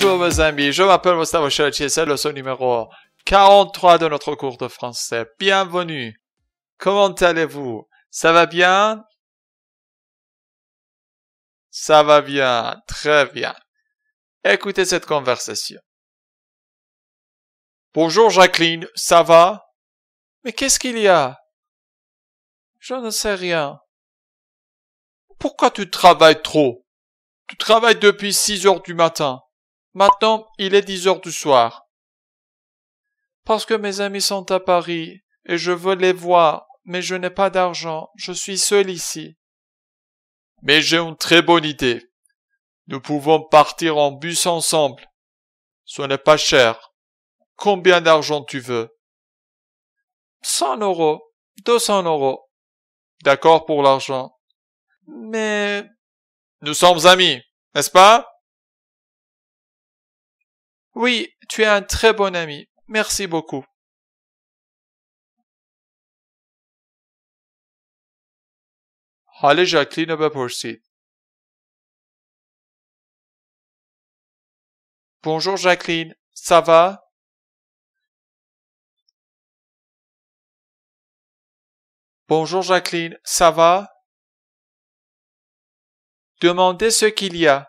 Bonjour mes amis, je m'appelle Mostafa Chalachi et c'est leçon numéro 43 de notre cours de français. Bienvenue. Comment allez-vous Ça va bien Ça va bien, très bien. Écoutez cette conversation. Bonjour Jacqueline, ça va Mais qu'est-ce qu'il y a Je ne sais rien. Pourquoi tu travailles trop Tu travailles depuis 6 heures du matin. Maintenant, il est dix heures du soir. Parce que mes amis sont à Paris, et je veux les voir, mais je n'ai pas d'argent, je suis seul ici. Mais j'ai une très bonne idée. Nous pouvons partir en bus ensemble. Ce n'est pas cher. Combien d'argent tu veux? Cent euros, deux cents euros. D'accord pour l'argent. Mais... Nous sommes amis, n'est-ce pas? Oui, tu es un très bon ami. Merci beaucoup. Jacqueline, Jacqueline, va Bonjour Jacqueline, ça va? Bonjour Jacqueline, ça va? Demandez ce qu'il y a.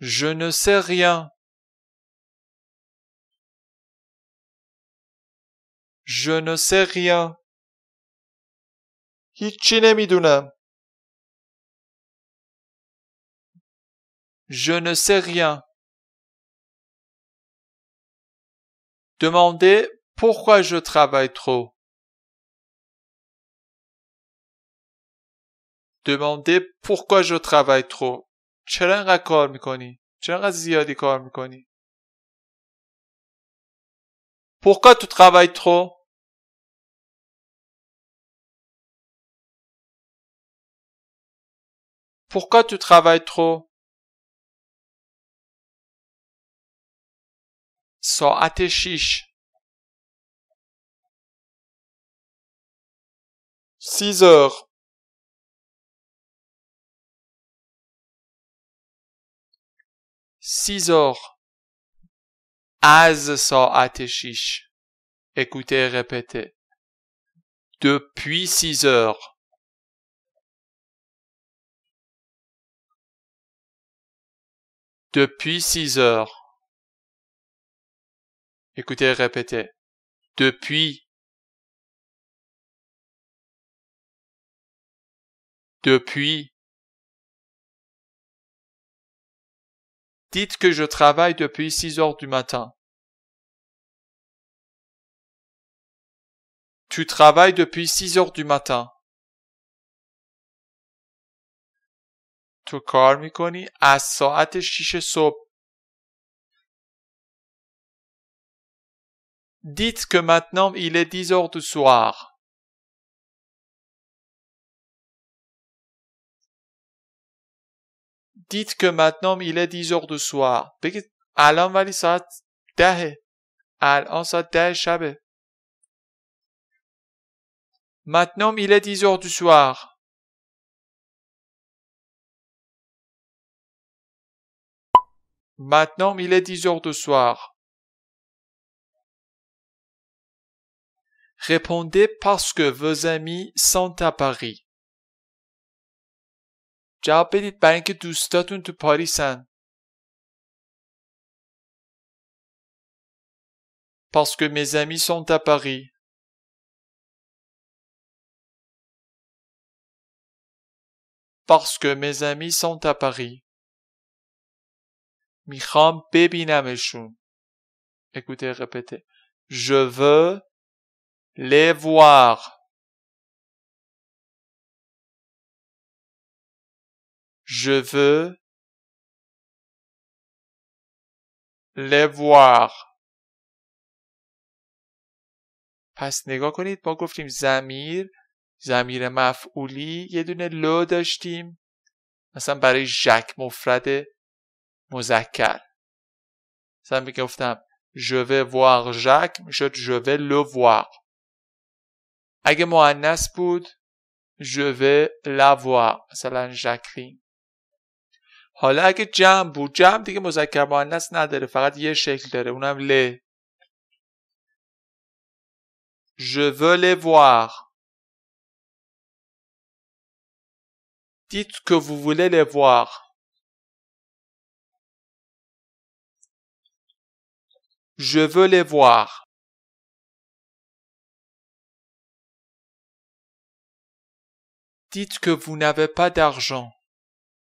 Je ne sais rien. Je ne sais rien. Je ne sais rien. Demandez pourquoi je travaille trop. Demandez pourquoi je travaille trop. چرا انقدر کار میکنی چرا انقدر زیادی کار میکنی Pourquoi tu travailles trop Pourquoi tu travailles trop ساعت شیش 6 6 heures. Azza a tchich. Écoutez, répétez. Depuis 6 heures. Depuis 6 heures. Écoutez, répétez. Depuis. Depuis. Dites que je travaille depuis 6 heures du matin. Tu travailles depuis 6 heures du matin. tu 6 Dites que maintenant il est 10 heures du soir. dites que maintenant il est dix heures du soir. Maintenant il est dix heures du soir. Maintenant il est dix heures du soir. Répondez parce que vos amis sont à Paris. جواب بدید برای اینکه دوستاتون تو Parce que mes amis sont à Paris. Parce que mes amis sont à Paris. میخوام ببینمشون. Écoutez, répétez. Je veux les voir. Je veux les voir. پس نگاه کنید ما گفتیم زمیر زمیر مفعولی یه دونه لو داشتیم مثلا برای مفرد مذکر مثلا je vais voir Jacques je vais le voir اگه مؤنث بود je vais la voir مثلا jacqueline ». Je veux les voir. Dites que vous voulez les voir. Je veux les voir. Dites que vous n'avez pas d'argent.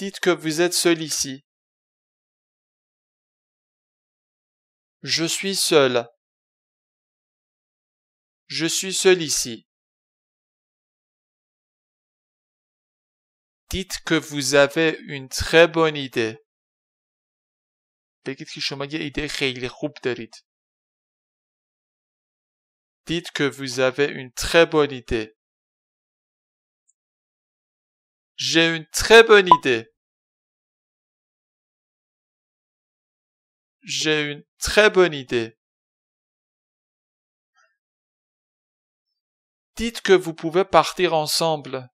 Dites que vous êtes seul ici. Je suis seul. Je suis seul ici. Dites que vous avez une très bonne idée. Dites que vous avez une très bonne idée. J'ai une très bonne idée. j'ai une très bonne idée. Dites que vous pouvez partir ensemble.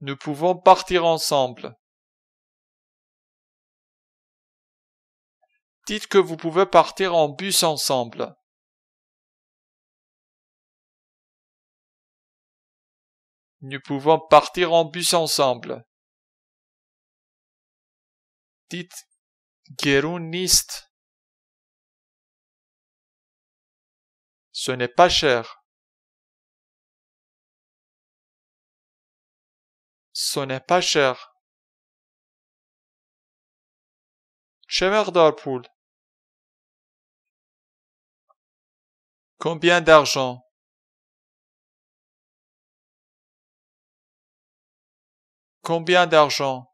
Nous pouvons partir ensemble. Dites que vous pouvez partir en bus ensemble. Nous pouvons partir en bus ensemble. Dites, Gerun Ce n'est pas cher. Ce n'est pas cher. Combien d'argent Combien d'argent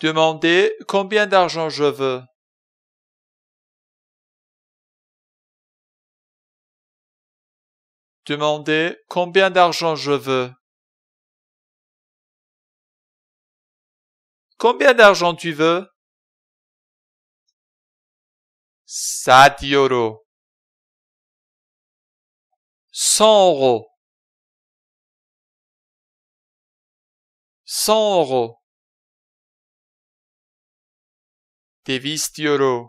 Demandez combien d'argent je veux. Demandez combien d'argent je veux. Combien d'argent tu veux? Sadioro. 100 euros. 100 دویست یورو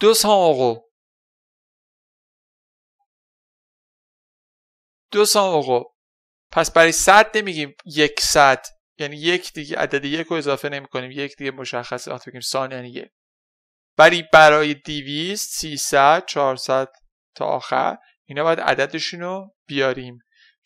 دو ساقو دو ساقو پس برای صد نمیگیم یک صد یعنی یک دیگه عدد یک رو اضافه نمی کنیم یک دیگه مشخص آت بگیم سان یعنی یک ولی برای دیویست، سیصد، چهارصد تا آخر اینا باید عددشون رو بیاریم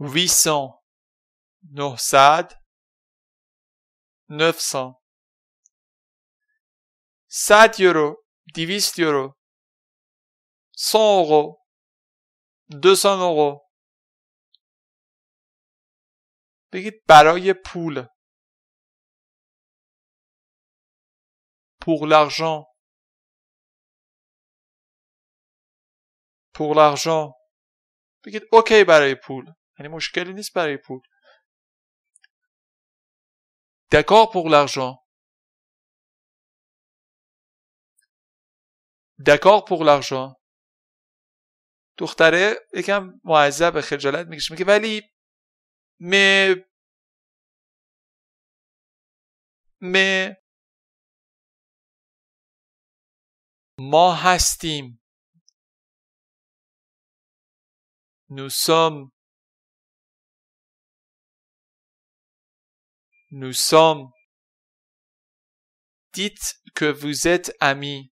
huit cents 900, neuf cents. Sad euros, divise euros, 100 euros, deux cents euros. بگید برای pour l'argent pour l'argent بگید اوکی یعنی مشکلی نیست برای پول D'accord pour l'argent. D'accord pour l'argent. دختره یکم معذب خجالت میکشه میگه ولی م م ما هستیم nous nous sommes. Dites que vous êtes amis.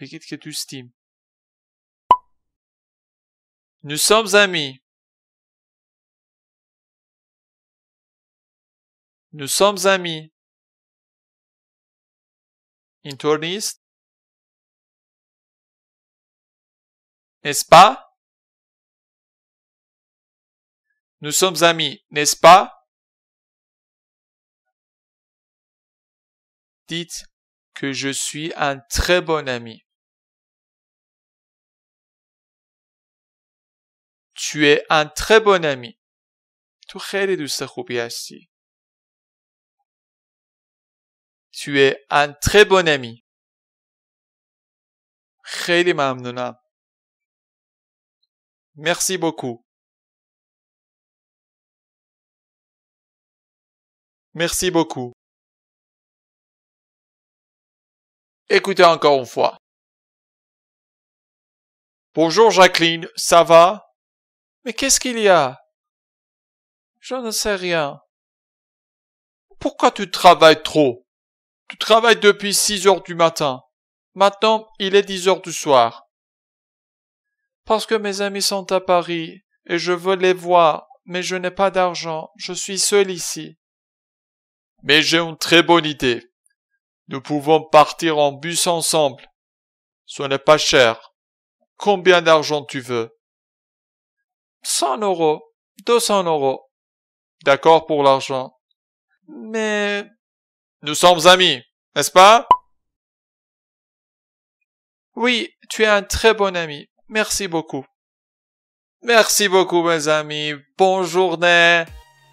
Dites que tu stimes. Nous sommes amis. Nous sommes amis. Intourniste. N'est-ce pas? Nous sommes amis, n'est-ce pas? dites que je suis un très bon ami. Tu es un très bon ami. Tu es un très bon ami. Merci beaucoup. Merci beaucoup. Écoutez encore une fois. Bonjour Jacqueline, ça va? Mais qu'est-ce qu'il y a? Je ne sais rien. Pourquoi tu travailles trop? Tu travailles depuis six heures du matin. Maintenant, il est dix heures du soir. Parce que mes amis sont à Paris et je veux les voir, mais je n'ai pas d'argent, je suis seul ici. Mais j'ai une très bonne idée. Nous pouvons partir en bus ensemble. Ce n'est pas cher. Combien d'argent tu veux? Cent euros. Deux cents euros. D'accord pour l'argent. Mais... Nous sommes amis, n'est-ce pas? Oui, tu es un très bon ami. Merci beaucoup. Merci beaucoup, mes amis. Bonne journée.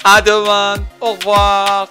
À demain. Au revoir.